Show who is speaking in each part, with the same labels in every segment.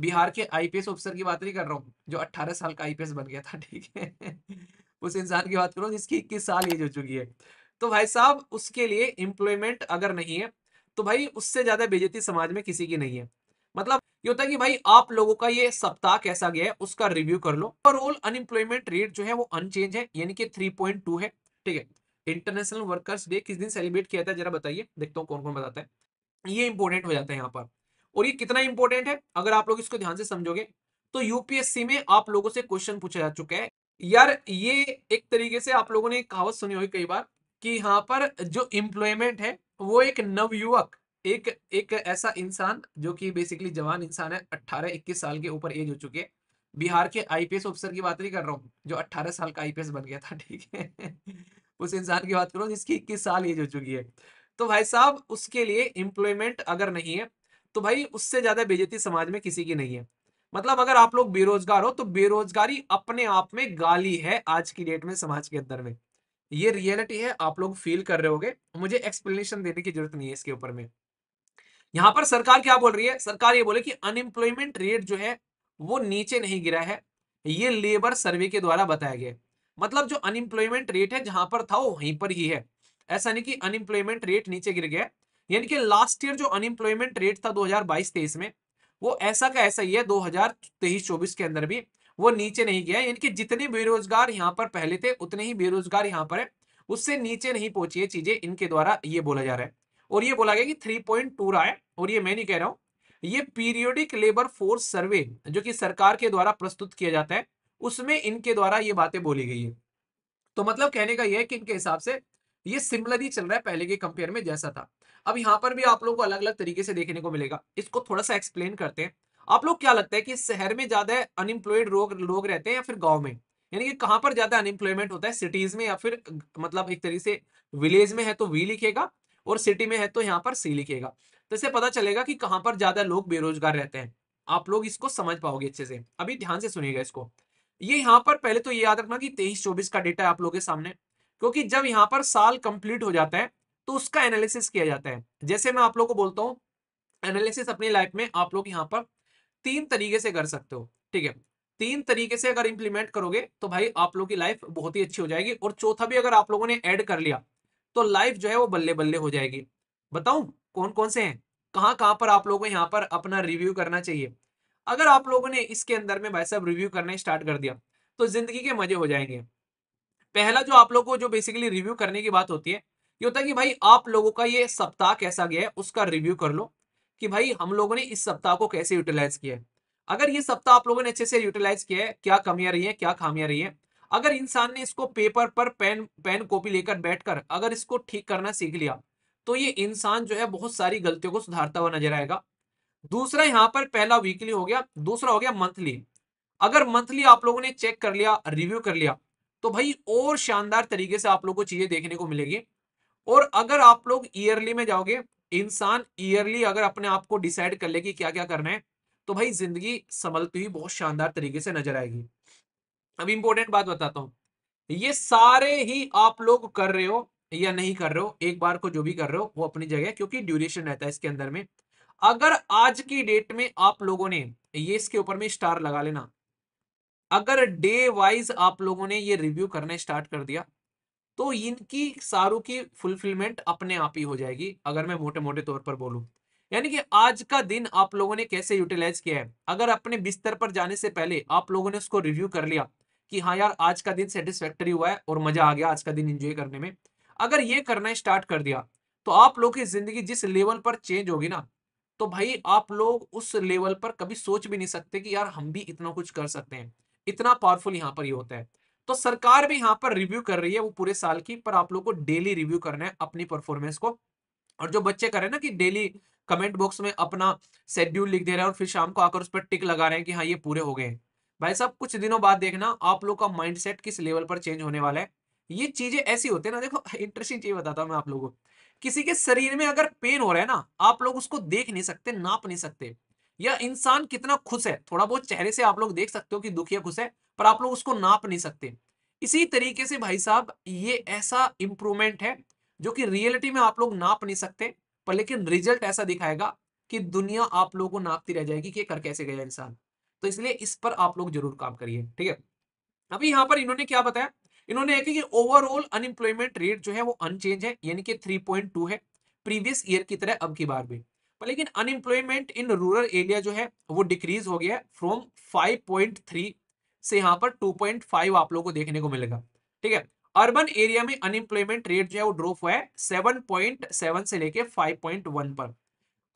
Speaker 1: बिहार के IPS officer की बात नहीं कर रहा हूँ जो 18 साल का आईपीएस बन गया था ठीक है उस इंसान की बात करो जिसकी इक्कीस साल एज हो चुकी है तो भाई साहब उसके लिए इम्प्लॉयमेंट अगर नहीं है तो भाई उससे ज्यादा बेजती समाज में किसी की नहीं है मतलब ये होता है कि भाई आप लोगों का ये सप्ताह कैसा गया है उसका रिव्यू कर लो ओवरऑल अनएम्प्लॉयमेंट रेट जो है वो अनचेंज है यानी कि 3.2 है ठीक है इंटरनेशनल वर्कर्स डे किस दिन सेलिब्रेट किया था जरा बताइए देखता हूँ कौन कौन बताता है ये इंपॉर्टेंट हो जाता है यहाँ पर और ये कितना इंपॉर्टेंट है अगर आप लोग इसको ध्यान से समझोगे तो यूपीएससी में आप लोगों से क्वेश्चन पूछा जा चुका है यार ये एक तरीके से आप लोगों ने कहावत सुनी होगी कई बार कि यहाँ पर जो इम्प्लॉयमेंट है वो एक युवक एक एक ऐसा इंसान जो कि बेसिकली जवान इंसान है 18 21 साल के ऊपर एज हो चुके हैं बिहार के आईपीएस ऑफिसर की बात नहीं कर रहा हूँ जो 18 साल का आईपीएस बन गया था ठीक है उस इंसान की बात करो जिसकी इक्कीस साल एज हो चुकी है तो भाई साहब उसके लिए इम्प्लॉयमेंट अगर नहीं है तो भाई उससे ज्यादा बेजती समाज में किसी की नहीं है मतलब अगर आप लोग बेरोजगार हो तो बेरोजगारी अपने आप में गाली है आज की डेट में समाज के अंदर में ये रियलिटी है आप लोग फील कर रहे होगे मुझे एक्सप्लेनेशन देने की जरूरत नहीं है इसके ऊपर में यहाँ पर सरकार क्या बोल रही है सरकार ये बोले कि अनएम्प्लॉयमेंट रेट जो है वो नीचे नहीं गिरा है ये लेबर सर्वे के द्वारा बताया गया मतलब जो अनएम्प्लॉयमेंट रेट है जहां पर था वो वहीं पर ही है ऐसा नहीं कि अनएम्प्लॉयमेंट रेट नीचे गिर गया यानी कि लास्ट ईयर जो अनएम्प्लॉयमेंट रेट था 2022-23 में वो ऐसा का ऐसा ही है 2023-24 के अंदर भी वो नीचे नहीं गया यानी कि जितने बेरोजगार यहाँ पर पहले थे उतने ही बेरोजगार यहाँ पर है उससे नीचे नहीं पहुंची है चीजें इनके द्वारा ये बोला जा रहा है और ये बोला गया कि थ्री पॉइंट टू रहा है और ये मैं नहीं कह रहा हूँ ये पीरियोडिक लेबर फोर्स सर्वे जो कि सरकार के द्वारा प्रस्तुत किया जाता है उसमें इनके द्वारा ये बातें बोली गई है तो मतलब कहने का यह है कि इनके हिसाब से ये सिमिलर ही चल रहा है पहले के कंपेयर में जैसा था अब यहाँ पर भी आप लोगों को अलग अलग तरीके से देखने को मिलेगा इसको थोड़ा सा एक्सप्लेन करते हैं आप लोग क्या लगता है कि शहर में ज्यादा अनएम्प्लॉयड लोग रहते हैं या फिर गाँव में यानी कि कहाँ पर ज्यादा अनएम्प्लॉयमेंट होता है सिटीज में या फिर मतलब एक तरीके से विलेज में है तो वी लिखेगा और सिटी में है तो यहाँ पर सी लिखेगा तो इससे पता चलेगा कि कहाँ पर ज्यादा लोग बेरोजगार रहते हैं आप लोग इसको समझ पाओगे अच्छे से अभी ध्यान से सुनिएगा इसको ये यहाँ पर पहले तो ये याद रखना कि तेईस चौबीस का डेटा है आप लोगों के सामने क्योंकि जब यहाँ पर साल कंप्लीट हो जाता है तो उसका एनालिसिस किया जाता है जैसे मैं आप लोग को बोलता हूँ एनालिसिस अपनी लाइफ में आप लोग यहाँ पर तीन तरीके से कर सकते हो ठीक है तीन तरीके से अगर इंप्लीमेंट करोगे तो भाई आप लोगों की लाइफ बहुत ही अच्छी हो जाएगी और चौथा भी अगर आप लोगों ने ऐड कर लिया तो लाइफ जो है वो बल्ले बल्ले हो जाएगी बताऊं कौन कौन से हैं कहां कहां पर आप लोगों को यहां पर अपना रिव्यू करना चाहिए अगर आप लोगों ने इसके अंदर में भाई साहब रिव्यू करना स्टार्ट कर दिया तो जिंदगी के मजे हो जाएंगे पहला जो आप लोग को जो बेसिकली रिव्यू करने की बात होती है ये होता है कि भाई आप लोगों का ये सप्ताह कैसा गया है उसका रिव्यू कर लो कि भाई हम लोगों ने इस सप्ताह को कैसे यूटिलाइज किया है अगर ये सप्ताह आप लोगों ने अच्छे से यूटिलाइज किया है क्या कमियां रही है क्या खामियां रही है अगर इंसान ने इसको पेपर पर पेन पेन कॉपी लेकर बैठकर अगर इसको ठीक करना सीख लिया तो ये इंसान जो है बहुत सारी गलतियों को सुधारता हुआ नजर आएगा दूसरा यहाँ पर पहला वीकली हो गया दूसरा हो गया मंथली अगर मंथली आप लोगों ने चेक कर लिया रिव्यू कर लिया तो भाई और शानदार तरीके से आप लोगों को चीजें देखने को मिलेगी और अगर आप लोग ईयरली में जाओगे इंसान ईयरली अगर अपने आप को डिसाइड कर ले कि क्या क्या करना है तो भाई जिंदगी संभलती हुई बहुत शानदार तरीके से नजर आएगी अब इंपॉर्टेंट बात बताता हूं ये सारे ही आप लोग कर रहे हो या नहीं कर रहे हो एक बार को जो भी कर रहे हो वो अपनी जगह क्योंकि ड्यूरेशन रहता है इसके अंदर में अगर आज की डेट में आप लोगों ने ये इसके ऊपर में स्टार लगा लेना अगर डे वाइज आप लोगों ने ये रिव्यू करना स्टार्ट कर दिया तो इनकी सारू की फुलफिलमेंट अपने आप ही हो जाएगी अगर मैं मोटे मोटे तौर पर बोलू यानी कि आज का दिन आप लोगों ने कैसे यूटिलाइज किया है अगर अपने बिस्तर पर जाने से पहले आप लोगों ने उसको रिव्यू कर लिया कि हाँ यार आज का दिन सेटिस्फेक्टरी हुआ है और मजा आ गया आज का दिन एंजॉय करने में अगर ये करना स्टार्ट कर दिया तो आप लोग की जिंदगी जिस लेवल पर चेंज होगी ना तो भाई आप लोग उस लेवल पर कभी सोच भी नहीं सकते कि यार हम भी इतना कुछ कर सकते हैं इतना पावरफुल यहाँ पर ये होता है तो सरकार भी यहां पर रिव्यू कर रही है वो पूरे साल की पर आप लोग को डेली रिव्यू करना है अपनी परफॉर्मेंस को और जो बच्चे करें ना कि डेली कमेंट बॉक्स में अपना शेड्यूल लिख दे रहे हैं और फिर शाम को आकर उस पर टिक लगा रहे हैं कि हाँ ये पूरे हो गए भाई साहब कुछ दिनों बाद देखना आप लोग का माइंडसेट किस लेवल पर चेंज होने वाला है ये चीजें ऐसी होती है ना देखो इंटरेस्टिंग चीज बताता हूँ मैं आप लोगों को किसी के शरीर में अगर पेन हो रहा है ना आप लोग उसको देख नहीं सकते नाप नहीं सकते या इंसान कितना खुश है थोड़ा बहुत चेहरे से आप लोग देख सकते हो कि दुख या खुश है पर आप लोग उसको नाप नहीं सकते इसी तरीके से भाई साहब ये ऐसा इंप्रूवमेंट है जो कि रियलिटी में आप लोग नाप नहीं सकते पर लेकिन रिजल्ट ऐसा दिखाएगा कि दुनिया आप लोगों को नापती रह जाएगी कि कर कैसे गया इंसान तो इसलिए इस पर आप लोग जरूर काम करिए ठीक है अभी यहाँ पर इन्होंने क्या बताया इन्होंने है कि ओवरऑल अनएम्प्लॉयमेंट रेट जो है वो अनचेंज है यानी कि 3.2 है प्रीवियस ईयर की तरह अब की बार भी लेकिन अनएम्प्लॉयमेंट इन रूरल एरिया जो है वो डिक्रीज हो गया है फ्रॉम 5.3 से यहाँ पर 2.5 आप लोगों को देखने को मिलेगा ठीक है अर्बन एरिया में अनएम्प्लॉयमेंट रेट जो है वो ड्रॉप हुआ है 7.7 से लेके 5.1 पर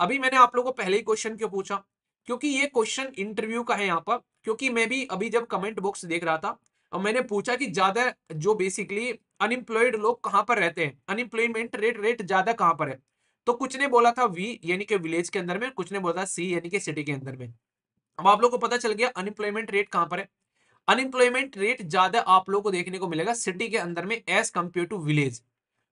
Speaker 1: अभी मैंने आप लोगों को पहले ही क्वेश्चन क्यों पूछा क्योंकि ये क्वेश्चन इंटरव्यू का है यहाँ पर क्योंकि मैं भी अभी जब कमेंट बॉक्स देख रहा था और मैंने पूछा कि ज्यादा जो बेसिकली अनएम्प्लॉयड लोग कहाँ पर रहते हैं अनएम्प्लॉयमेंट रेट रेट ज्यादा कहाँ पर है तो कुछ ने बोला था वी यानी कि विलेज के अंदर में कुछ ने बोला था सी यानी कि सिटी के अंदर में अब आप लोग को पता चल गया अनएम्प्लॉयमेंट रेट कहां पर है अनएम्प्लॉयमेंट रेट ज्यादा आप लोग को देखने को मिलेगा सिटी के अंदर में as compare to village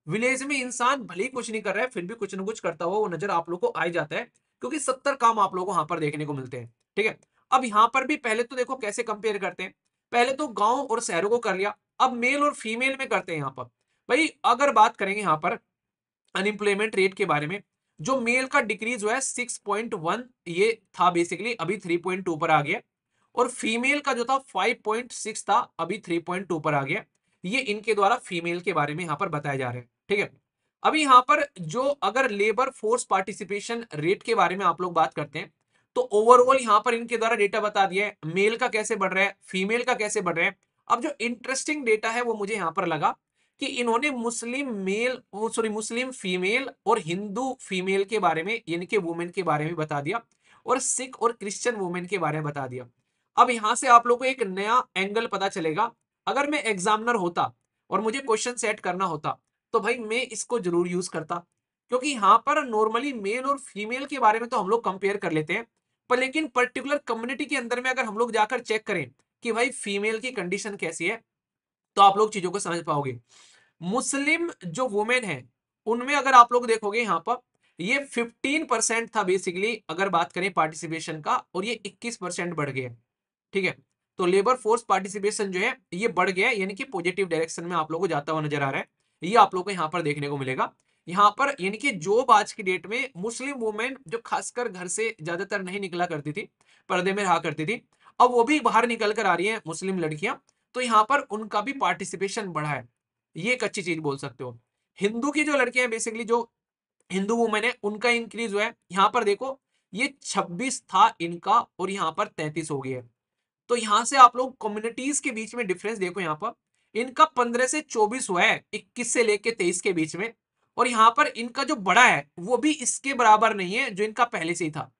Speaker 1: village में इंसान भले कुछ नहीं कर रहा है फिर भी कुछ ना कुछ करता हुआ वो नजर आप लोग को आ जाता है क्योंकि सत्तर काम आप लोग को वहां पर देखने को मिलते हैं ठीक है अब यहाँ पर भी पहले तो देखो कैसे कंपेयर करते हैं पहले तो गांव और शहरों को कर लिया अब मेल और फीमेल में करते हैं यहाँ पर भाई अगर बात करेंगे यहाँ पर अनएम्प्लॉयमेंट रेट के बारे में जो मेल का डिक्रीज हुआ है सिक्स पॉइंट वन ये था बेसिकली अभी थ्री पॉइंट टू पर आ गया और फीमेल का जो था फाइव पॉइंट सिक्स था अभी थ्री पॉइंट टू पर आ गया ये इनके द्वारा फीमेल के बारे में यहाँ पर बताया जा रहा है ठीक है अभी यहाँ पर जो अगर लेबर फोर्स पार्टिसिपेशन रेट के बारे में आप लोग बात करते हैं तो ओवरऑल यहाँ पर इनके द्वारा डेटा बता दिया है मेल का कैसे बढ़ रहा है फीमेल का कैसे बढ़ रहा है अब जो इंटरेस्टिंग डेटा है वो मुझे यहाँ पर लगा कि इन्होंने Muslim male sorry Muslim female और हिंदू फीमेल के बारे में यानी कि वुमेन के बारे में बता दिया और सिख और क्रिश्चियन वुमेन के बारे में बता दिया अब यहां से आप लोगों को एक नया एंगल पता चलेगा अगर मैं एग्जामिनर होता और मुझे क्वेश्चन सेट करना होता तो भाई मैं इसको जरूर यूज करता क्योंकि यहाँ पर नॉर्मली मेल और फीमेल के बारे में तो हम लोग कंपेयर कर लेते हैं पर लेकिन पर्टिकुलर कम्युनिटी के अंदर में अगर हम लोग जाकर चेक करें कि भाई फीमेल की कंडीशन कैसी है तो आप लोग चीजों को समझ पाओगे मुस्लिम जो वुमेन है उनमें अगर आप लोग देखोगे यहाँ पर ये 15 परसेंट था बेसिकली अगर बात करें पार्टिसिपेशन का और ये 21 परसेंट बढ़ गया ठीक है तो लेबर फोर्स पार्टिसिपेशन जो है ये बढ़ गया यानी कि पॉजिटिव डायरेक्शन में आप लोगों को जाता हुआ नजर आ रहा है ये आप लोग को यहाँ पर देखने को मिलेगा यहाँ पर यानी कि जो आज की डेट में मुस्लिम वुमेन जो खासकर घर से ज्यादातर नहीं निकला करती थी पर्दे में रहा करती थी अब वो भी बाहर निकल कर आ रही है मुस्लिम लड़कियां तो यहाँ पर उनका भी पार्टिसिपेशन बढ़ा है ये एक अच्छी चीज बोल सकते हो हिंदू की जो लड़कियां बेसिकली जो हिंदू वुमेन है उनका इंक्रीज हुआ है यहाँ पर देखो ये 26 था इनका और यहाँ पर 33 हो गया है तो यहाँ से आप लोग कम्युनिटीज के बीच में डिफरेंस देखो यहाँ पर इनका 15 से 24 हुआ है 21 से लेके 23 के बीच में और यहाँ पर इनका जो बड़ा है वो भी इसके बराबर नहीं है जो इनका पहले से ही था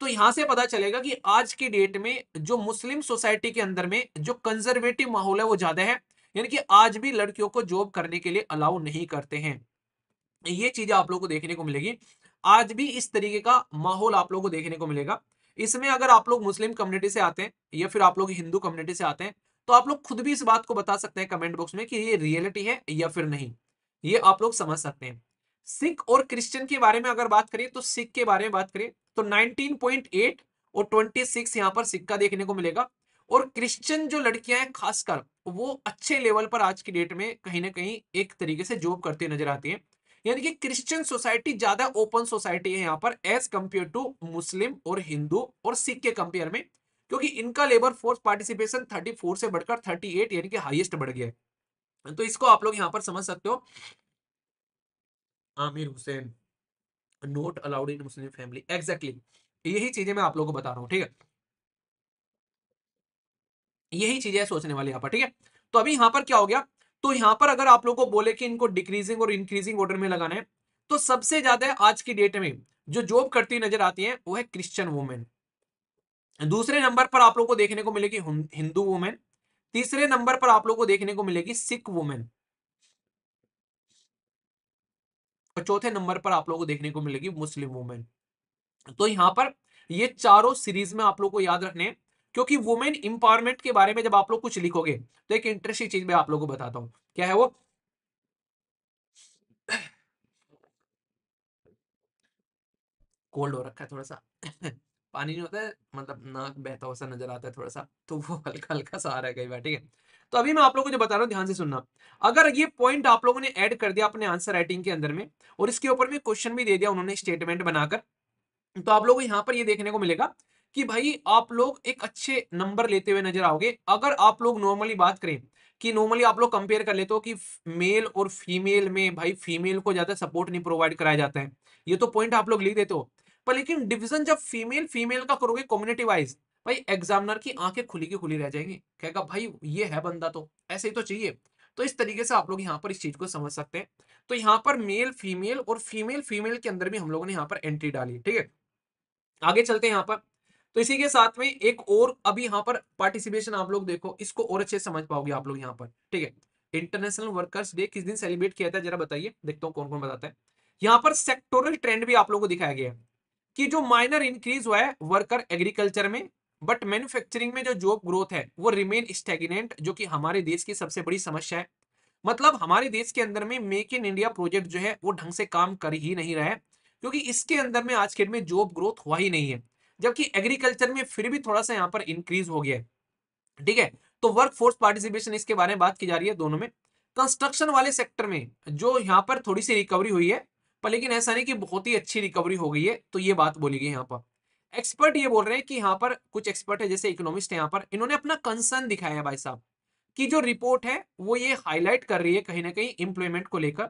Speaker 1: तो यहाँ से पता चलेगा कि आज की डेट में जो मुस्लिम सोसाइटी के अंदर में जो कंजर्वेटिव माहौल है वो ज्यादा है यानी कि आज भी लड़कियों को जॉब करने के लिए अलाउ नहीं करते हैं ये चीजें आप लोगों को देखने को मिलेगी आज भी इस तरीके का माहौल आप लोगों को देखने को मिलेगा इसमें अगर आप लोग मुस्लिम कम्युनिटी से आते हैं या फिर आप लोग हिंदू कम्युनिटी से आते हैं तो आप लोग खुद भी इस बात को बता सकते हैं कमेंट बॉक्स में कि ये रियलिटी है या फिर नहीं ये आप लोग समझ सकते हैं सिख और क्रिश्चियन के बारे में अगर बात करें तो सिख के बारे में बात करें तो 19.8 और 26 सिक्स यहाँ पर सिक्का देखने को मिलेगा और क्रिश्चियन जो लड़कियां हैं खासकर वो अच्छे लेवल पर आज की डेट में कहीं ना कहीं एक तरीके से जॉब करती नजर आती हैं यानी कि क्रिश्चियन सोसाइटी ज्यादा ओपन सोसाइटी है यहाँ पर एज कम्पेयर टू मुस्लिम और हिंदू और सिख के कंपेयर में क्योंकि इनका लेबर फोर्स पार्टिसिपेशन थर्टी से बढ़कर थर्टी यानी कि हाइएस्ट बढ़ गया है तो इसको आप लोग यहाँ पर समझ सकते हो Aamir Hussain not allowed in Muslim family exactly यही चीजें मैं आप लोगों को बता रहा हूँ ठीक है यही चीजें सोचने वाले यहाँ पर ठीक है तो अभी यहाँ पर क्या हो गया तो यहाँ पर अगर आप लोग को बोले कि इनको डिक्रीजिंग और इंक्रीजिंग ऑर्डर में लगाना है तो सबसे ज्यादा आज की डेट में जो जॉब करती नजर आती है वो है क्रिश्चियन वुमेन दूसरे नंबर पर आप लोग को देखने को मिलेगी हिंदू वुमेन तीसरे नंबर पर आप लोग को देखने को मिलेगी सिख वुमेन और चौथे नंबर पर आप लोग को देखने को मिलेगी मुस्लिम वुमेन तो यहां पर ये चारों सीरीज में आप लोग को याद रखने क्योंकि वुमेन इंपावरमेंट के बारे में जब आप लोग कुछ लिखोगे तो एक इंटरेस्टिंग चीज मैं आप लोगों को बताता हूं क्या है वो कोल्ड हो रखा है थोड़ा सा पानी नहीं होता है मतलब नाक बहता हुआ सा नजर आता है थोड़ा सा तो वो हल्का हल्का सा आ रहा है कई बार ठीक है तो अभी मैं आप लोगों को जो बता रहा हूँ ध्यान से सुनना अगर ये पॉइंट आप लोगों ने ऐड कर दिया अपने आंसर राइटिंग के अंदर में और इसके ऊपर में क्वेश्चन भी दे दिया उन्होंने स्टेटमेंट बनाकर तो आप लोगों को यहाँ पर ये देखने को मिलेगा कि भाई आप लोग एक अच्छे नंबर लेते हुए नजर आओगे अगर आप लोग नॉर्मली बात करें कि नॉर्मली आप लोग कंपेयर कर लेते हो कि मेल और फीमेल में भाई फीमेल को ज्यादा सपोर्ट नहीं प्रोवाइड कराया जाता है ये तो पॉइंट आप लोग लिख देते हो पर लेकिन डिविजन जब फीमेल फीमेल का करोगे कम्युनिटी वाइज भाई एग्जामिनर की आंखें खुली की खुली रह जाएंगी कहेगा भाई ये है बंदा तो ऐसे ही तो चाहिए तो इस तरीके से आप लोग यहाँ पर इस चीज को समझ सकते हैं तो यहाँ पर मेल फीमेल और फीमेल फीमेल के अंदर भी हम लोगों ने यहाँ पर एंट्री डाली ठीक है आगे चलते हैं यहाँ पर तो इसी के साथ में एक और अभी यहाँ पर पार्टिसिपेशन आप लोग देखो इसको और अच्छे समझ पाओगे आप लोग यहाँ पर ठीक है इंटरनेशनल वर्कर्स डे किस दिन सेलिब्रेट किया था जरा बताइए देखता हूँ कौन कौन बताता है यहाँ पर सेक्टोरल ट्रेंड भी आप लोगों को दिखाया गया है कि जो माइनर इंक्रीज हुआ है वर्कर एग्रीकल्चर में बट मैन्युफैक्चरिंग में जो जॉब ग्रोथ है वो रिमेन स्टेगिनेंट जो कि हमारे देश की सबसे बड़ी समस्या है मतलब हमारे देश के अंदर में मेक इन इंडिया प्रोजेक्ट जो है वो ढंग से काम कर ही नहीं रहा है क्योंकि इसके अंदर में आज के डेट में जॉब ग्रोथ हुआ ही नहीं है जबकि एग्रीकल्चर में फिर भी थोड़ा सा यहाँ पर इंक्रीज हो गया है ठीक है तो वर्क फोर्स पार्टिसिपेशन इसके बारे में बात की जा रही है दोनों में कंस्ट्रक्शन वाले सेक्टर में जो यहाँ पर थोड़ी सी रिकवरी हुई है पर लेकिन ऐसा नहीं कि बहुत ही अच्छी रिकवरी हो गई है तो ये बात बोली गई यहाँ पर एक्सपर्ट ये बोल रहे हैं कि यहाँ पर कुछ एक्सपर्ट है जैसे इकोनॉमिस्ट है यहाँ पर इन्होंने अपना कंसर्न दिखाया है भाई साहब कि जो रिपोर्ट है वो ये हाईलाइट कर रही है कहीं ना कहीं इंप्लॉयमेंट को लेकर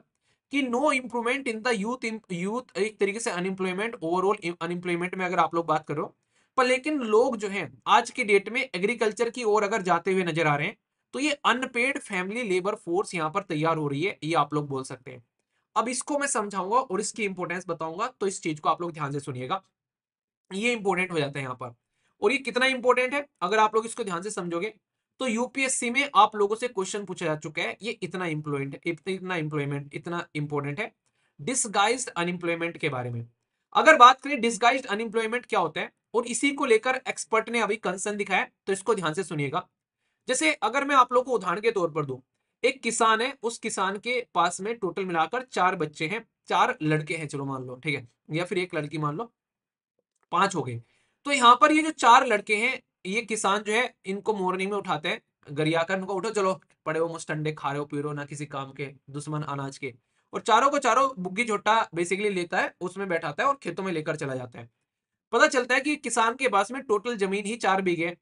Speaker 1: कि no improvement in the youth youth एक तरीके से अनएम्प्लॉयमेंट ओवरऑल अनएम्प्लॉयमेंट में अगर आप लोग बात करो पर लेकिन लोग जो हैं आज की डेट में एग्रीकल्चर की ओर अगर जाते हुए नजर आ रहे हैं तो ये अनपेड फैमिली लेबर फोर्स यहाँ पर तैयार हो रही है ये आप लोग बोल सकते हैं अब इसको मैं समझाऊंगा और इसकी इंपोर्टेंस बताऊंगा तो इस चीज को आप लोग ध्यान से सुनिएगा ये इंपोर्टेंट हो जाता है यहाँ पर और ये कितना इंपोर्टेंट है अगर आप लोग इसको ध्यान से समझोगे तो यूपीएससी में आप लोगों से क्वेश्चन पूछा जा चुका है ये इतना इंप्लॉयमेंट इतना इंप्लॉयमेंट इतना इंपॉर्टेंट है डिसगाइज अनएम्प्लॉयमेंट के बारे में अगर बात करें डिस्गाइज अनएम्प्लॉयमेंट क्या होता है और इसी को लेकर एक्सपर्ट ने अभी कंसर्न दिखाया तो इसको ध्यान से सुनिएगा जैसे अगर मैं आप लोग को उदाहरण के तौर पर दू एक किसान है उस किसान के पास में टोटल मिलाकर चार बच्चे हैं चार लड़के हैं चलो मान लो ठीक है या फिर एक लड़की मान लो पांच हो गए तो यहाँ पर ये जो चार लड़के हैं ये किसान जो है इनको मोरनी में उठाते हैं गरिया कर इनको उठो चलो पड़े हो मुस्टंडे खा रहे हो पी रहे हो ना किसी काम के दुश्मन अनाज के और चारों को चारों बुग्गी झोटा बेसिकली लेता है उसमें बैठाता है और खेतों में लेकर चला जाता है पता चलता है कि किसान के पास में टोटल जमीन ही चार बीघे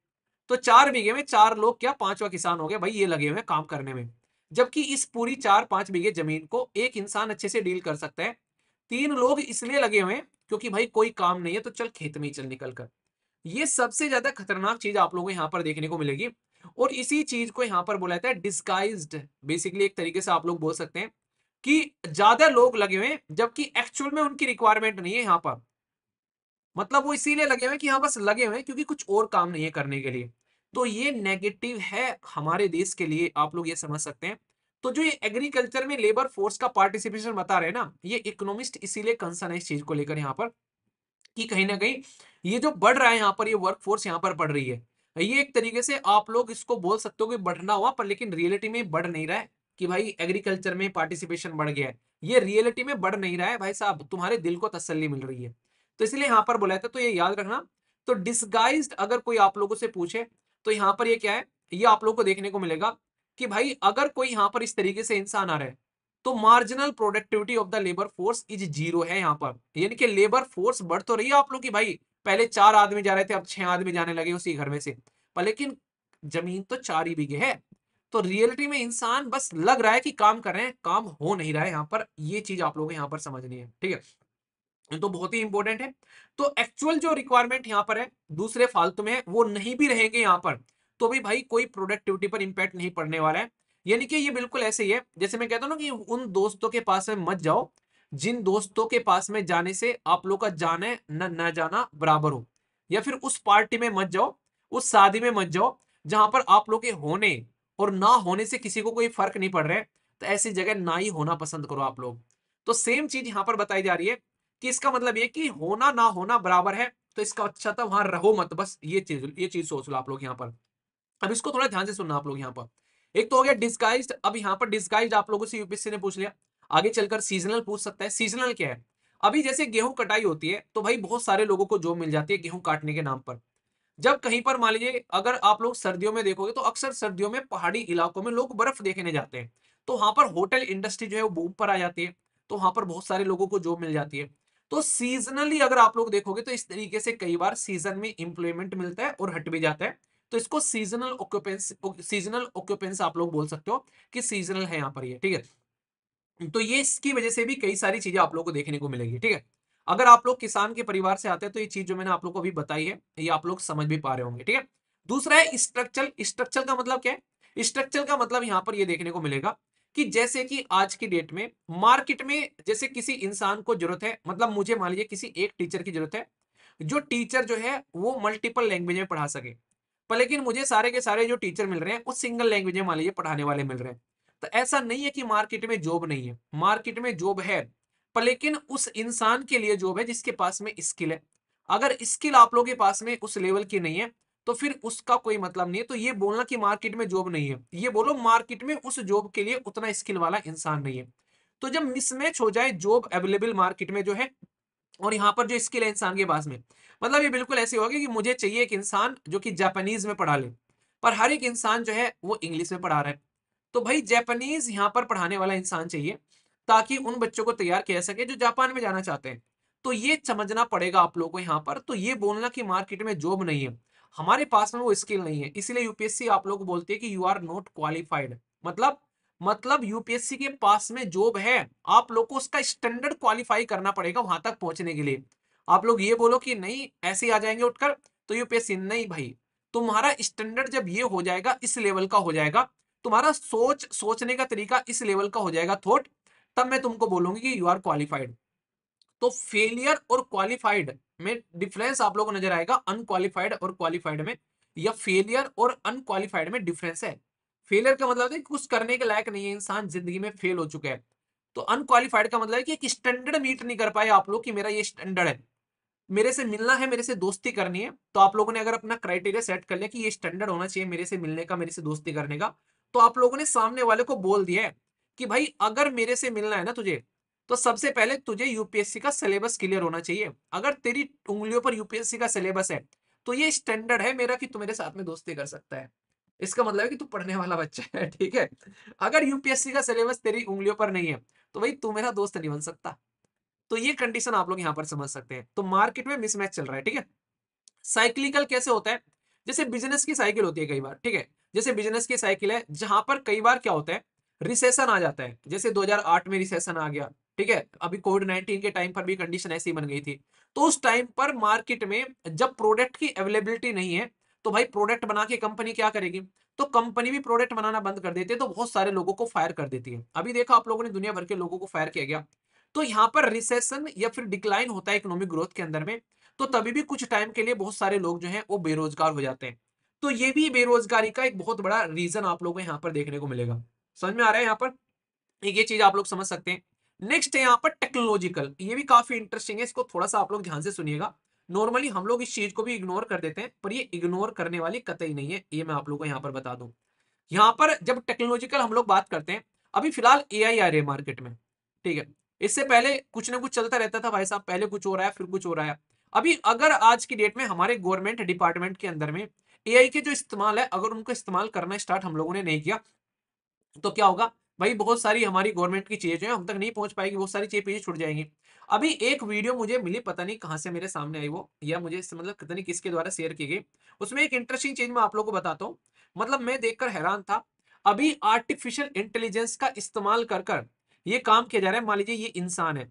Speaker 1: तो चार बीघे में चार लोग क्या पांचवा किसान हो गया भाई ये लगे हुए काम करने में जबकि इस पूरी चार पांच बीघे जमीन को एक इंसान अच्छे से डील कर सकता है तीन लोग इसलिए लगे हुए हैं क्योंकि भाई कोई काम नहीं है तो चल खेत में ही चल निकल कर ये सबसे ज्यादा खतरनाक चीज आप लोगों को यहाँ पर देखने को मिलेगी और इसी चीज को यहाँ पर बोला जाता है डिस्काइज बेसिकली एक तरीके से आप लोग बोल सकते हैं कि ज्यादा लोग लगे हुए हैं जबकि एक्चुअल में उनकी रिक्वायरमेंट नहीं है यहाँ पर मतलब वो इसीलिए लगे हुए हैं कि यहाँ बस लगे हुए हैं क्योंकि कुछ और काम नहीं है करने के लिए तो ये नेगेटिव है हमारे देश के लिए आप लोग ये समझ सकते हैं तो जो ये एग्रीकल्चर में लेबर फोर्स का पार्टिसिपेशन बता रहे हैं ना ये इकोनॉमिस्ट इसीलिए कंसर्न है इस चीज को लेकर यहाँ पर कि कहीं ना कहीं ये जो बढ़ रहा है यहाँ पर ये वर्क फोर्स यहाँ पर बढ़ रही है तो ये एक तरीके से आप लोग इसको बोल सकते हो कि बढ़ना हुआ पर लेकिन रियलिटी में बढ़ नहीं रहा है कि भाई एग्रीकल्चर में पार्टिसिपेशन बढ़ गया है ये रियलिटी में बढ़ नहीं रहा है भाई साहब तुम्हारे दिल को तसल्ली मिल रही है तो इसलिए यहाँ पर बोला था तो ये याद रखना तो डिस्गाइज अगर कोई आप लोगों से पूछे तो यहाँ पर ये क्या है ये आप लोग को देखने को मिलेगा कि भाई अगर कोई यहाँ पर इस तरीके से इंसान आ रहा है तो marginal productivity of the labour force is zero है यहाँ पर यानी कि लेबर फोर्स बढ़ तो रही है आप लोग की भाई पहले चार आदमी जा रहे थे अब छह आदमी जाने लगे उसी घर में से पर लेकिन जमीन तो चार ही बीघे है तो रियलिटी में इंसान बस लग रहा है कि काम कर रहे हैं काम हो नहीं रहा है यहाँ पर ये चीज आप लोगों को यहाँ पर समझनी है ठीक है तो बहुत ही इंपॉर्टेंट है तो एक्चुअल जो रिक्वायरमेंट यहाँ पर है दूसरे फालतू में वो नहीं भी रहेंगे यहाँ पर तो भी भाई कोई प्रोडक्टिविटी पर इंपैक्ट नहीं पड़ने वाला है यानी कि ये बिल्कुल ऐसे ही है जैसे मैं कहता हूँ ना कि उन दोस्तों के पास में मत जाओ जिन दोस्तों के पास में जाने से आप लोग का जाने न ना जाना बराबर हो या फिर उस पार्टी में मत जाओ उस शादी में मत जाओ जहां पर आप लोग के होने और ना होने से किसी को कोई फर्क नहीं पड़ रहा है तो ऐसी जगह ना ही होना पसंद करो आप लोग तो सेम चीज यहाँ पर बताई जा रही है कि इसका मतलब ये कि होना ना होना बराबर है तो इसका अच्छा था तो वहां रहो मत बस ये चीज ये चीज सोच लो आप लोग यहाँ पर अब इसको थोड़ा ध्यान से सुनना आप लोग यहाँ पर एक तो हो गया डिस्काइज अब यहाँ पर डिस्काइज आप लोगों से यूपीएससी ने पूछ लिया आगे चलकर सीजनल पूछ सकता है सीजनल क्या है अभी जैसे गेहूं कटाई होती है तो भाई बहुत सारे लोगों को जॉब मिल जाती है गेहूं काटने के नाम पर जब कहीं पर मान लीजिए अगर आप लोग सर्दियों में देखोगे तो अक्सर सर्दियों में पहाड़ी इलाकों में लोग बर्फ देखने जाते हैं तो वहां पर होटल इंडस्ट्री जो है वो बूम पर आ जाती है तो वहां पर बहुत सारे लोगों को जॉब मिल जाती है तो सीजनली अगर आप लोग देखोगे तो इस तरीके से कई बार सीजन में इंप्लॉयमेंट मिलता है और हट भी जाता है तो इसको सीजनल ऑक्यूपेंस सीजनल ऑक्यूपेंस आप लोग बोल सकते हो कि सीजनल है यहाँ पर ये ठीक है तो ये इसकी वजह से भी कई सारी चीजें आप लोग को देखने को मिलेगी ठीक है अगर आप लोग किसान के परिवार से आते हैं तो ये चीज जो मैंने आप लोग को अभी बताई है ये आप लोग समझ भी पा रहे होंगे ठीक है दूसरा है स्ट्रक्चर स्ट्रक्चर का मतलब क्या है स्ट्रक्चर का मतलब यहाँ पर ये देखने को मिलेगा कि जैसे कि आज की डेट में मार्केट में जैसे किसी इंसान को जरूरत है मतलब मुझे मान लीजिए किसी एक टीचर की जरूरत है जो टीचर जो है वो मल्टीपल लैंग्वेज में पढ़ा सके पर लेकिन मुझे सारे के सारे जो टीचर मिल रहे हैं वो सिंगल लैंग्वेज में मान लीजिए पढ़ाने वाले मिल रहे हैं तो ऐसा नहीं है कि मार्केट में जॉब नहीं है मार्केट में जॉब है पर लेकिन उस इंसान के लिए जॉब है जिसके पास में स्किल है अगर स्किल आप लोगों के पास में उस लेवल की नहीं है तो फिर उसका कोई मतलब नहीं है तो ये बोलना कि मार्केट में जॉब नहीं है ये बोलो मार्केट में उस जॉब के लिए उतना स्किल वाला इंसान नहीं है तो जब मिसमैच हो जाए जॉब अवेलेबल मार्केट में जो है और यहाँ पर जो स्किल है इंसान के पास में मतलब ये बिल्कुल ऐसे होगा कि मुझे चाहिए एक इंसान जो कि जापानीज में पढ़ा ले पर हर एक इंसान जो है वो इंग्लिश में पढ़ा रहा है तो भाई जापानीज यहाँ पर पढ़ाने वाला इंसान चाहिए ताकि उन बच्चों को तैयार किया सके जो जापान में जाना चाहते हैं तो ये समझना पड़ेगा आप लोगों को यहाँ पर तो ये बोलना कि मार्केट में जॉब नहीं है हमारे पास में वो स्किल नहीं है इसलिए यूपीएससी आप लोग बोलती है कि यू आर नॉट क्वालिफाइड मतलब मतलब यूपीएससी के पास में जॉब है आप लोग को उसका स्टैंडर्ड क्वालिफाई करना पड़ेगा वहां तक पहुंचने के लिए आप लोग ये बोलो कि नहीं ऐसे ही आ जाएंगे उठकर तो यूपीएससी नहीं भाई तुम्हारा स्टैंडर्ड जब ये हो जाएगा इस लेवल का हो जाएगा तुम्हारा सोच सोचने का तरीका इस लेवल का हो जाएगा थोट तब मैं तुमको बोलूंगी कि यू आर क्वालिफाइड तो फेलियर और क्वालिफाइड में डिफरेंस आप लोगों को नजर आएगा अनक्वालिफाइड और क्वालिफाइड में या फेलियर और अनक्वालिफाइड में डिफरेंस है फेलियर का मतलब है कुछ करने के लायक नहीं है इंसान जिंदगी में फेल हो चुका है तो अनक्वालिफाइड का मतलब है कि एक स्टैंडर्ड मीट नहीं कर पाए आप लोग कि मेरा ये स्टैंडर्ड है मेरे से मिलना है मेरे से दोस्ती करनी है तो आप लोगों ने अगर अपना क्राइटेरिया सेट कर लिया कि ये स्टैंडर्ड होना चाहिए मेरे से मिलने का मेरे से दोस्ती करने का तो आप लोगों ने सामने वाले को बोल दिया है कि भाई अगर मेरे से मिलना है ना तुझे तो सबसे पहले तुझे यूपीएससी का सिलेबस क्लियर होना चाहिए अगर तेरी उंगलियों पर यूपीएससी का सिलेबस है तो ये स्टैंडर्ड है मेरा कि तू मेरे साथ में दोस्ती कर सकता है इसका मतलब है कि तू पढ़ने वाला बच्चा है ठीक है अगर यूपीएससी का सिलेबस तेरी उंगलियों पर नहीं है तो भाई तू मेरा दोस्त नहीं बन सकता तो ये कंडीशन आप लोग यहाँ पर समझ सकते हैं तो मार्केट में मिसमैच चल रहा है ठीक है साइक्लिकल कैसे होता है जैसे बिजनेस की साइकिल होती है कई बार ठीक है जैसे बिजनेस की साइकिल है जहां पर कई बार क्या होता है रिसेशन आ जाता है जैसे 2008 में रिसेशन आ गया ठीक है अभी कोविड 19 के टाइम पर भी कंडीशन ऐसी बन गई थी तो उस टाइम पर मार्केट में जब प्रोडक्ट की अवेलेबिलिटी नहीं है तो भाई प्रोडक्ट बना के कंपनी क्या करेगी तो कंपनी भी प्रोडक्ट बनाना बंद कर देती है तो बहुत सारे लोगों को फायर कर देती है अभी देखा आप लोगों ने दुनिया भर के लोगों को फायर किया गया तो यहाँ पर रिसेशन या फिर डिक्लाइन होता है इकोनॉमिक ग्रोथ के अंदर में तो तभी भी कुछ टाइम के लिए बहुत सारे लोग जो है वो बेरोजगार हो जाते हैं तो ये भी बेरोजगारी का एक बहुत बड़ा रीजन आप लोगों को यहाँ पर देखने को मिलेगा समझ में आ रहा है यहाँ पर एक ये चीज आप लोग समझ सकते हैं नेक्स्ट है यहाँ पर टेक्नोलॉजिकल ये भी काफी इंटरेस्टिंग है इसको थोड़ा सा आप लोग ध्यान से सुनिएगा नॉर्मली हम लोग इस चीज को भी इग्नोर कर देते हैं पर ये इग्नोर करने वाली कतई नहीं है ये मैं आप लोगों को यहाँ पर बता दू यहाँ पर जब टेक्नोलॉजिकल हम लोग बात करते हैं अभी फिलहाल ए आ रही है मार्केट में ठीक है इससे पहले कुछ ना कुछ चलता रहता था भाई साहब पहले कुछ हो रहा है फिर कुछ हो रहा है अभी अगर आज की डेट में हमारे गवर्नमेंट डिपार्टमेंट के अंदर में एआई के जो इस्तेमाल है अगर उनको इस्तेमाल करना स्टार्ट हम लोगों ने नहीं किया तो क्या होगा भाई बहुत सारी हमारी गवर्नमेंट की चीजें जो है हम तक नहीं पहुंच पाएगी बहुत सारी चीजें पीछे छूट जाएंगी अभी एक वीडियो मुझे मिली पता नहीं कहाँ से मेरे सामने आई वो या मुझे मतलब पता नहीं किसके द्वारा शेयर की गई उसमें एक इंटरेस्टिंग चीज मैं आप लोग को बताता हूँ मतलब मैं देखकर हैरान था अभी आर्टिफिशियल इंटेलिजेंस का इस्तेमाल कर कर ये काम किया जा रहा है मान लीजिए ये इंसान है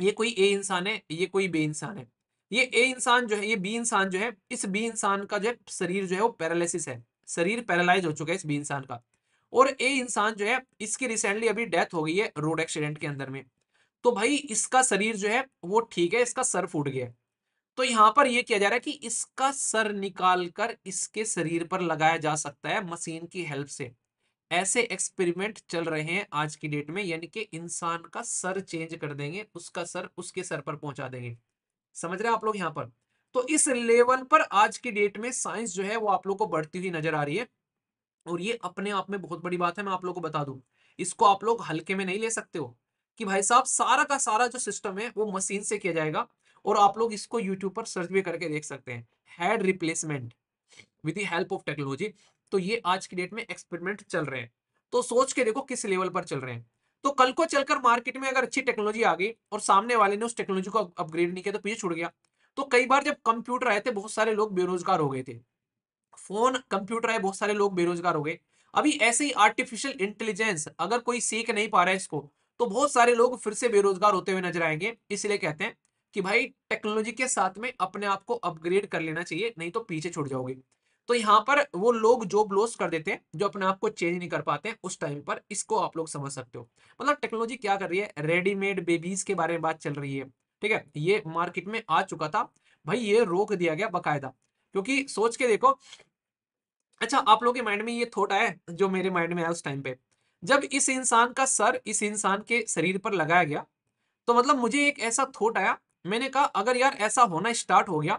Speaker 1: ये कोई ए इंसान है ये कोई बे इंसान है ये ए इंसान जो है ये बी इंसान जो है इस बी इंसान का जो है शरीर जो है वो पैरालिसिस है शरीर पैरालाइज हो चुका है इस बी इंसान का और ये इंसान जो है इसकी रिसेंटली अभी डेथ हो गई है रोड एक्सीडेंट के अंदर में तो भाई इसका शरीर जो है वो ठीक है इसका सर फूट गया तो यहां पर यह किया जा रहा है कि इसका सर निकाल कर इसके शरीर पर लगाया जा सकता है मशीन की हेल्प से ऐसे एक्सपेरिमेंट चल रहे हैं आज की डेट में यानी कि इंसान का सर चेंज कर देंगे उसका सर उसके सर पर पहुंचा देंगे समझ रहे हैं आप लोग यहाँ पर तो इस लेवल पर आज की डेट में साइंस जो है वो आप लोग को बढ़ती हुई नजर आ रही है और ये अपने आप में बहुत बड़ी बात है मैं आप लोग को बता दू इसको आप लोग हल्के में नहीं ले सकते हो कि भाई साहब सारा का सारा जो सिस्टम है वो मशीन से किया जाएगा और आप लोग इसको यूट्यूब पर सर्च भी करके देख सकते हैं head replacement with the help of technology तो ये आज की डेट में एक्सपेरिमेंट चल रहे हैं तो सोच के देखो किस लेवल पर चल रहे हैं तो कल को चलकर मार्केट में अगर अच्छी टेक्नोलॉजी आ गई और सामने वाले ने उस टेक्नोलॉजी को अपग्रेड नहीं किया तो पीछे छुड़ गया तो कई बार जब कंप्यूटर आए थे बहुत सारे लोग बेरोजगार हो गए थे फोन कंप्यूटर है बहुत सारे लोग बेरोजगार हो गए अभी ऐसे ही आर्टिफिशियल इंटेलिजेंस अगर कोई सीख नहीं पा रहा है इसको तो बहुत सारे लोग फिर से बेरोजगार होते हुए नजर आएंगे इसलिए कहते हैं कि भाई टेक्नोलॉजी के साथ में अपने आप को अपग्रेड कर लेना चाहिए नहीं तो पीछे छूट जाओगे तो यहाँ पर वो लोग जॉब लॉस कर देते हैं जो अपने आप को चेंज नहीं कर पाते हैं उस टाइम पर इसको आप लोग समझ सकते हो मतलब टेक्नोलॉजी क्या कर रही है रेडीमेड बेबीज के बारे में बात चल रही है ठीक है ये मार्केट में आ चुका था भाई ये रोक दिया गया बाकायदा क्योंकि सोच के देखो अच्छा आप लोगों के माइंड में ये थॉट आया जो मेरे माइंड में आया उस टाइम पे जब इस इंसान का सर इस इंसान के शरीर पर लगाया गया तो मतलब मुझे एक ऐसा थॉट आया मैंने कहा अगर यार ऐसा होना स्टार्ट हो गया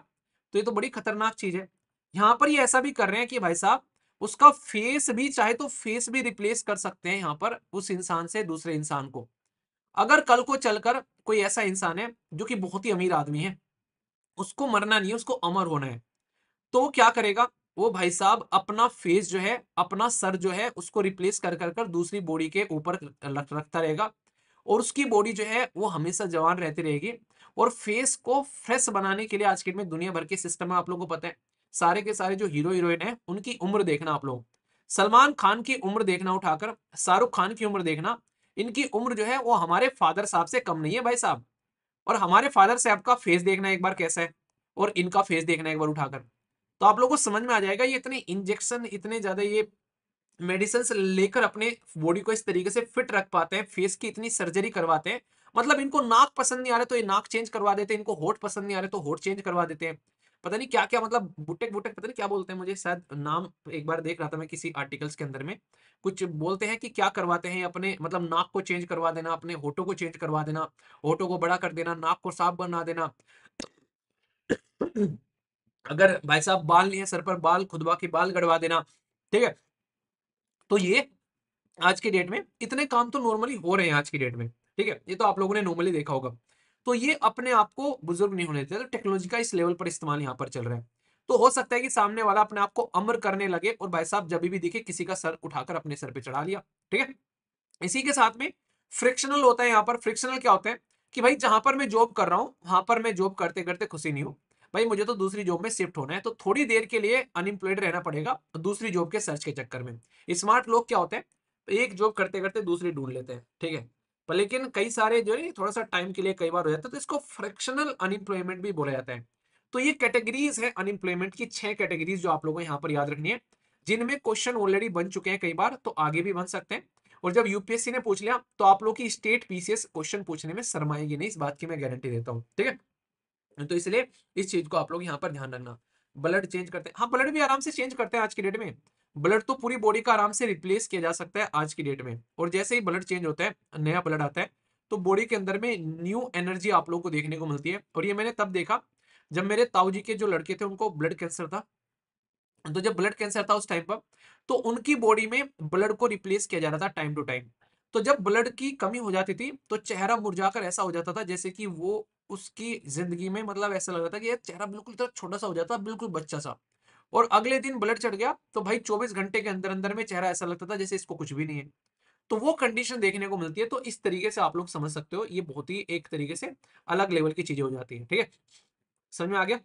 Speaker 1: तो ये तो बड़ी खतरनाक चीज है यहाँ पर ये ऐसा भी कर रहे हैं कि भाई साहब उसका फेस भी चाहे तो फेस भी रिप्लेस कर सकते हैं यहाँ पर उस इंसान से दूसरे इंसान को अगर कल को चलकर कोई ऐसा इंसान है जो कि बहुत ही अमीर आदमी है उसको मरना नहीं है उसको अमर होना है तो वो क्या करेगा वो भाई साहब अपना फेस जो है अपना सर जो है उसको रिप्लेस कर कर कर दूसरी बॉडी के ऊपर रखता रहेगा और उसकी बॉडी जो है वो हमेशा जवान रहती रहेगी और फेस को फ्रेश बनाने के लिए आज के में दुनिया भर के सिस्टम में आप लोगों को पता है सारे के सारे जो हीरो हीरोइन है उनकी उम्र देखना आप लोग सलमान खान की उम्र देखना उठाकर शाहरुख खान की उम्र देखना इनकी उम्र जो है वो हमारे फादर साहब से कम नहीं है भाई साहब और हमारे फादर साहब का फेस देखना एक बार कैसा है और इनका फेस देखना एक बार उठाकर तो आप लोग को समझ में आ जाएगा ये इतने इंजेक्शन इतने ज्यादा ये मेडिसिन लेकर अपने बॉडी को इस तरीके से फिट रख पाते हैं फेस की इतनी सर्जरी करवाते हैं मतलब इनको नाक पसंद नहीं आ रहा तो ये नाक चेंज करवा देते हैं इनको होट पसंद नहीं आ रहे तो होट चेंज करवा देते हैं पता नहीं क्या क्या मतलब बुटेक बुटेक पता नहीं क्या बोलते हैं मुझे शायद नाम एक बार देख रहा था मैं किसी आर्टिकल्स के अंदर में कुछ बोलते हैं कि क्या करवाते हैं अपने मतलब नाक को चेंज करवा देना अपने होटो को चेंज करवा देना होटो को बड़ा कर देना नाक को साफ बना देना अगर भाई साहब बाल नहीं है सर पर बाल खुदवा के बाल गड़वा देना ठीक है तो ये आज के डेट में इतने काम तो नॉर्मली हो रहे हैं आज की डेट में ठीक है ये तो आप लोगों ने नॉर्मली देखा होगा तो ये अपने आप को बुजुर्ग नहीं होने देते तो टेक्नोलॉजी का इस लेवल पर इस्तेमाल यहाँ पर चल रहा है तो हो सकता है कि सामने वाला अपने आप को अमर करने लगे और भाई साहब जब भी दिखे किसी का सर उठाकर अपने सर पे चढ़ा लिया ठीक है इसी के साथ में फ्रिक्शनल होता है यहाँ पर फ्रिक्शनल क्या होता है कि भाई जहां पर मैं जॉब कर रहा हूँ वहां पर मैं जॉब करते करते खुशी नहीं हूँ भाई मुझे तो दूसरी जॉब में शिफ्ट होना है तो थोड़ी देर के लिए अनएम्प्लॉयड रहना पड़ेगा तो दूसरी जॉब के सर्च के चक्कर में स्मार्ट लोग क्या होते हैं एक जॉब करते करते दूसरी ढूंढ लेते हैं ठीक है पर लेकिन कई सारे जो है थोड़ा सा टाइम के लिए कई बार हो जाता है तो इसको फ्रैक्शनल अनएम्प्लॉयमेंट भी बोला जाता है तो ये कैटेगरीज है अनएम्प्लॉयमेंट की छह कैटेगरीज जो आप लोगों को यहाँ पर याद रखनी है जिनमें क्वेश्चन ऑलरेडी बन चुके हैं कई बार तो आगे भी बन सकते हैं और जब यूपीएससी ने पूछ लिया तो आप लोग की स्टेट पीसीएस क्वेश्चन पूछने में शर्माएगी नहीं इस बात की मैं गारंटी देता हूँ ठीक है तो इसलिए इस चीज को आप लोग यहाँ पर ध्यान रखना ब्लड चेंज करते हैं हाँ ब्लड भी आराम से चेंज करते हैं आज की डेट में ब्लड तो पूरी बॉडी का आराम से रिप्लेस किया जा सकता है आज की डेट में और जैसे ही ब्लड चेंज होता है नया ब्लड आता है तो बॉडी के अंदर में न्यू एनर्जी आप लोगों को देखने को मिलती है और ये मैंने तब देखा जब मेरे ताऊ जी के जो लड़के थे उनको ब्लड कैंसर था तो जब ब्लड कैंसर था उस टाइम पर तो उनकी बॉडी में ब्लड को रिप्लेस किया जा रहा था टाइम टू टाइम तो जब ब्लड की कमी हो जाती थी तो चेहरा मुरझाकर ऐसा हो जाता था जैसे कि वो उसकी जिंदगी में मतलब ऐसा लग रहा था कि चेहरा बिल्कुल इतना छोटा सा हो जाता बिल्कुल बच्चा सा और अगले दिन ब्लड चढ़ गया तो भाई 24 घंटे के अंदर अंदर में चेहरा ऐसा लगता था जैसे इसको कुछ भी नहीं है तो वो कंडीशन देखने को मिलती है तो इस तरीके से आप लोग समझ सकते हो ये बहुत ही एक तरीके से अलग लेवल की चीजें हो जाती है ठीक है समझ में आ गया